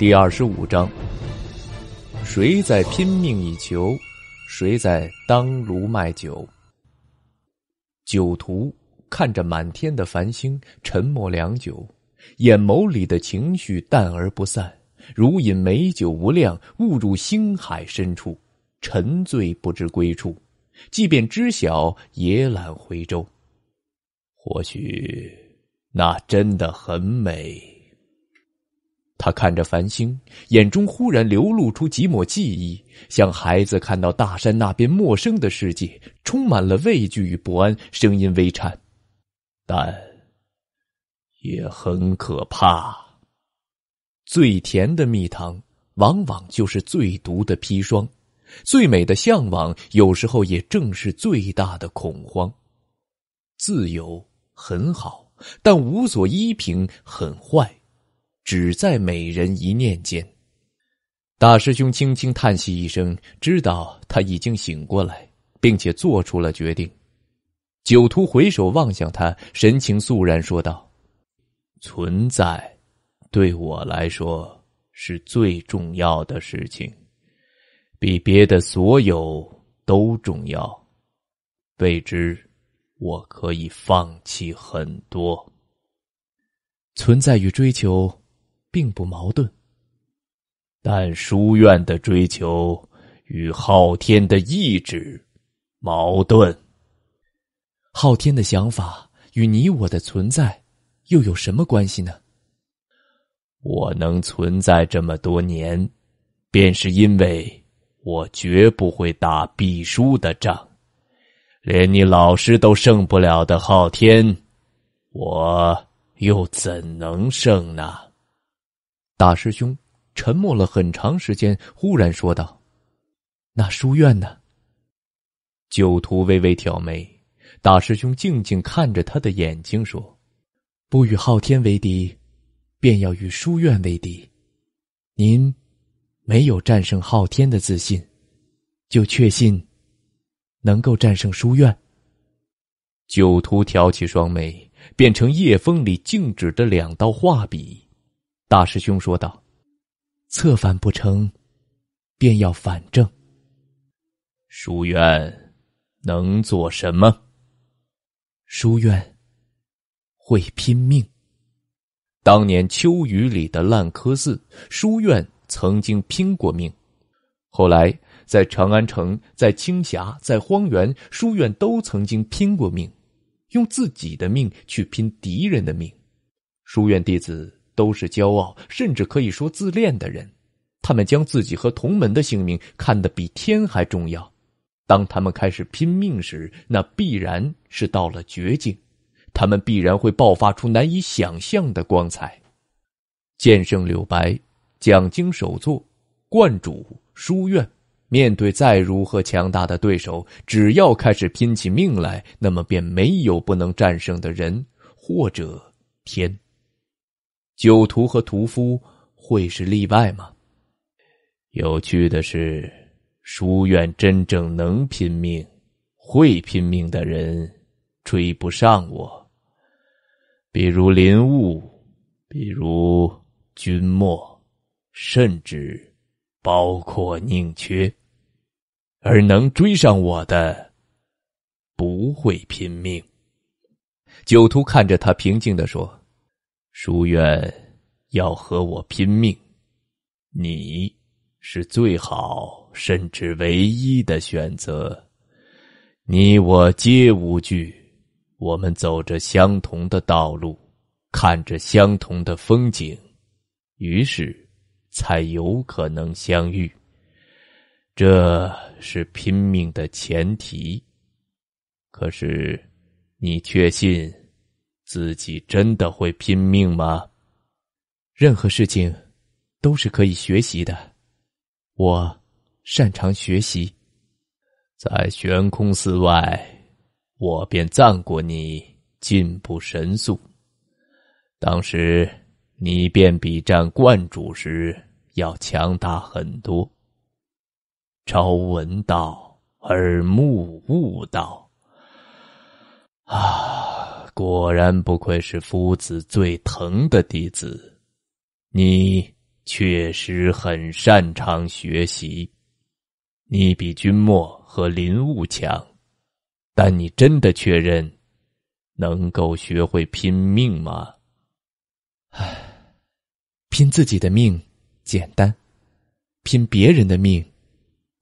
第二十五章：谁在拼命以求？谁在当炉卖酒？酒徒看着满天的繁星，沉默良久，眼眸里的情绪淡而不散，如饮美酒无量，误入星海深处，沉醉不知归处。即便知晓，也懒回舟。或许那真的很美。他看着繁星，眼中忽然流露出几抹记忆，像孩子看到大山那边陌生的世界，充满了畏惧与不安。声音微颤，但也很可怕。最甜的蜜糖，往往就是最毒的砒霜；最美的向往，有时候也正是最大的恐慌。自由很好，但无所依凭很坏。只在每人一念间。大师兄轻轻叹息一声，知道他已经醒过来，并且做出了决定。酒徒回首望向他，神情肃然说道：“存在，对我来说是最重要的事情，比别的所有都重要。未知，我可以放弃很多。存在与追求。”并不矛盾，但书院的追求与昊天的意志矛盾。昊天的想法与你我的存在又有什么关系呢？我能存在这么多年，便是因为我绝不会打必输的仗，连你老师都胜不了的昊天，我又怎能胜呢？大师兄沉默了很长时间，忽然说道：“那书院呢？”酒徒微微挑眉，大师兄静静看着他的眼睛说：“不与昊天为敌，便要与书院为敌。您没有战胜昊天的自信，就确信能够战胜书院？”酒徒挑起双眉，变成夜风里静止的两道画笔。大师兄说道：“策反不成，便要反正。书院能做什么？书院会拼命。当年秋雨里的烂柯寺，书院曾经拼过命；后来在长安城，在青霞，在荒原，书院都曾经拼过命，用自己的命去拼敌人的命。书院弟子。”都是骄傲，甚至可以说自恋的人，他们将自己和同门的性命看得比天还重要。当他们开始拼命时，那必然是到了绝境，他们必然会爆发出难以想象的光彩。剑圣柳白，讲经首座，观主书院，面对再如何强大的对手，只要开始拼起命来，那么便没有不能战胜的人或者天。酒徒和屠夫会是例外吗？有趣的是，书院真正能拼命、会拼命的人追不上我。比如林雾，比如君莫，甚至包括宁缺。而能追上我的，不会拼命。酒徒看着他，平静的说。书院要和我拼命，你是最好，甚至唯一的选择。你我皆无惧，我们走着相同的道路，看着相同的风景，于是才有可能相遇。这是拼命的前提。可是，你确信？自己真的会拼命吗？任何事情都是可以学习的。我擅长学习，在悬空寺外，我便赞过你进步神速。当时你便比占观主时要强大很多。朝闻道，耳目悟道。果然不愧是夫子最疼的弟子，你确实很擅长学习，你比君莫和林悟强，但你真的确认能够学会拼命吗？唉，拼自己的命简单，拼别人的命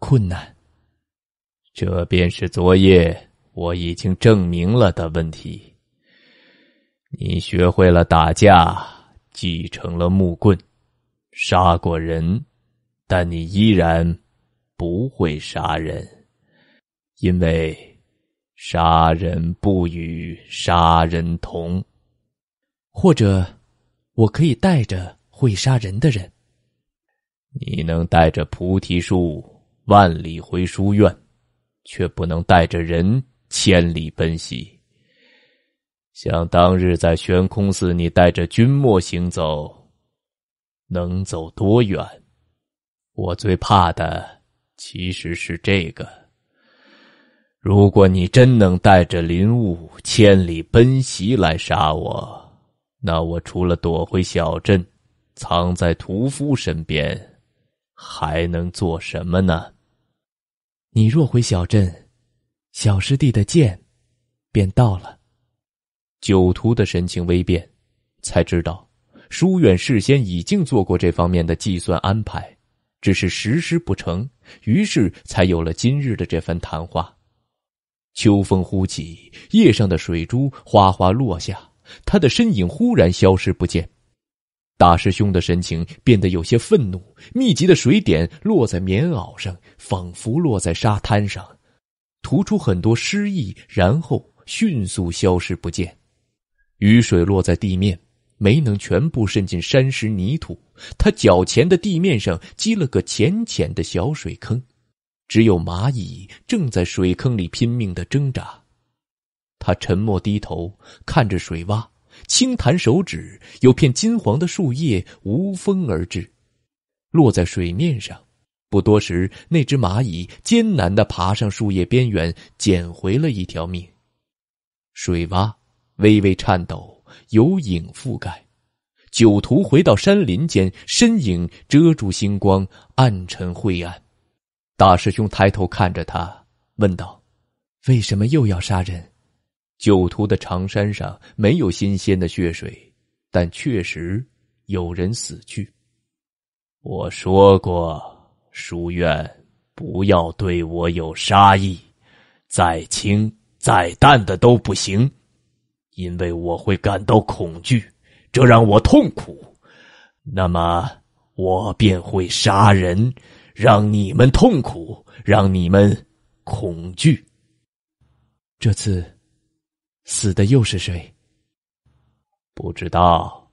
困难。这便是昨夜我已经证明了的问题。你学会了打架，继承了木棍，杀过人，但你依然不会杀人，因为杀人不与杀人同。或者，我可以带着会杀人的人。你能带着菩提树万里回书院，却不能带着人千里奔袭。想当日，在悬空寺，你带着君莫行走，能走多远？我最怕的其实是这个。如果你真能带着林雾千里奔袭来杀我，那我除了躲回小镇，藏在屠夫身边，还能做什么呢？你若回小镇，小师弟的剑便到了。酒徒的神情微变，才知道书院事先已经做过这方面的计算安排，只是实施不成，于是才有了今日的这番谈话。秋风忽起，叶上的水珠哗哗落下，他的身影忽然消失不见。大师兄的神情变得有些愤怒，密集的水点落在棉袄上，仿佛落在沙滩上，吐出很多诗意，然后迅速消失不见。雨水落在地面，没能全部渗进山石泥土。他脚前的地面上积了个浅浅的小水坑，只有蚂蚁正在水坑里拼命的挣扎。他沉默低头看着水洼，轻弹手指，有片金黄的树叶无风而至，落在水面上。不多时，那只蚂蚁艰难的爬上树叶边缘，捡回了一条命。水洼。微微颤抖，有影覆盖。酒徒回到山林间，身影遮住星光，暗沉晦暗。大师兄抬头看着他，问道：“为什么又要杀人？”酒徒的长衫上没有新鲜的血水，但确实有人死去。我说过，书院不要对我有杀意，再轻再淡的都不行。因为我会感到恐惧，这让我痛苦。那么我便会杀人，让你们痛苦，让你们恐惧。这次死的又是谁？不知道，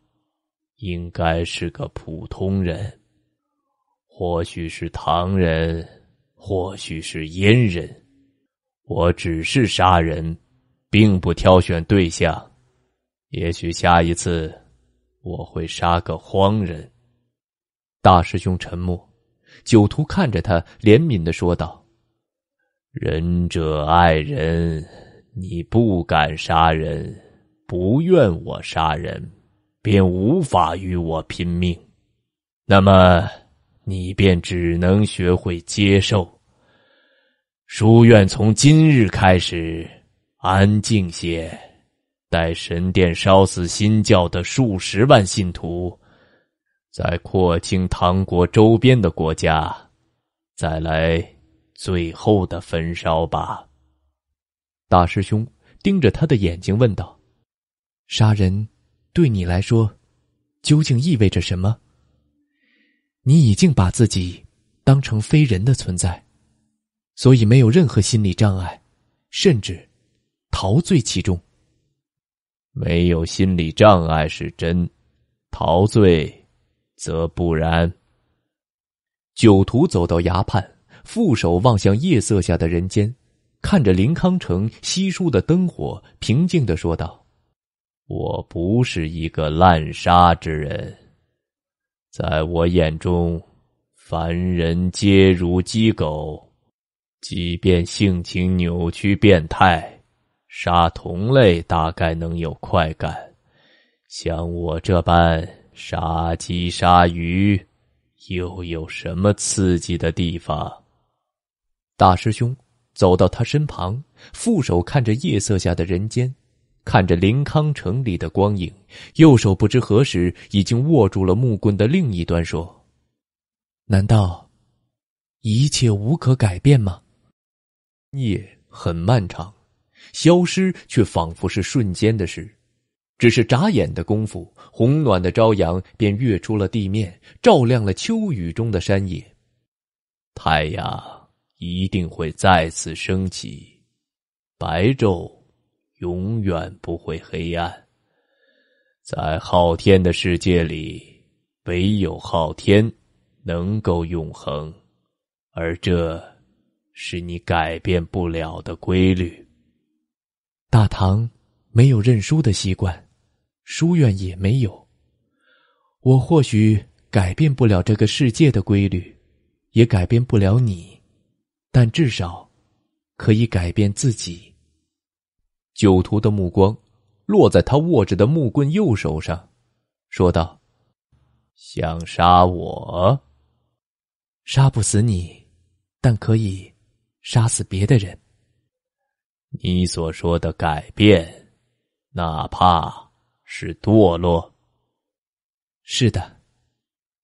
应该是个普通人，或许是唐人，或许是阉人。我只是杀人。并不挑选对象，也许下一次我会杀个荒人。大师兄沉默，酒徒看着他，怜悯的说道：“仁者爱人，你不敢杀人，不愿我杀人，便无法与我拼命，那么你便只能学会接受。书院从今日开始。”安静些，待神殿烧死新教的数十万信徒，再扩清唐国周边的国家，再来最后的焚烧吧。大师兄盯着他的眼睛问道：“杀人对你来说究竟意味着什么？你已经把自己当成非人的存在，所以没有任何心理障碍，甚至。”陶醉其中，没有心理障碍是真，陶醉，则不然。酒徒走到崖畔，负手望向夜色下的人间，看着临康城稀疏的灯火，平静的说道：“我不是一个滥杀之人，在我眼中，凡人皆如鸡狗，即便性情扭曲变态。”杀同类大概能有快感，像我这般杀鸡杀鱼，又有什么刺激的地方？大师兄走到他身旁，负手看着夜色下的人间，看着临康城里的光影，右手不知何时已经握住了木棍的另一端，说：“难道一切无可改变吗？夜很漫长。”消失却仿佛是瞬间的事，只是眨眼的功夫，红暖的朝阳便跃出了地面，照亮了秋雨中的山野。太阳一定会再次升起，白昼永远不会黑暗。在昊天的世界里，唯有昊天能够永恒，而这是你改变不了的规律。大唐没有认输的习惯，书院也没有。我或许改变不了这个世界的规律，也改变不了你，但至少可以改变自己。酒徒的目光落在他握着的木棍右手上，说道：“想杀我，杀不死你，但可以杀死别的人。”你所说的改变，哪怕是堕落，是的，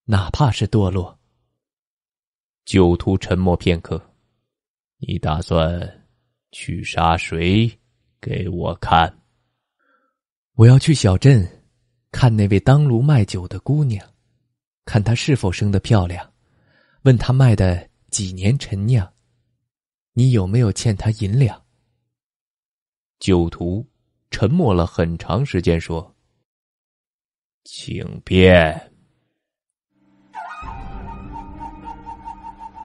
哪怕是堕落。酒徒沉默片刻，你打算去杀谁给我看？我要去小镇，看那位当炉卖酒的姑娘，看她是否生得漂亮，问她卖的几年陈酿，你有没有欠她银两。酒徒沉默了很长时间，说：“请便。”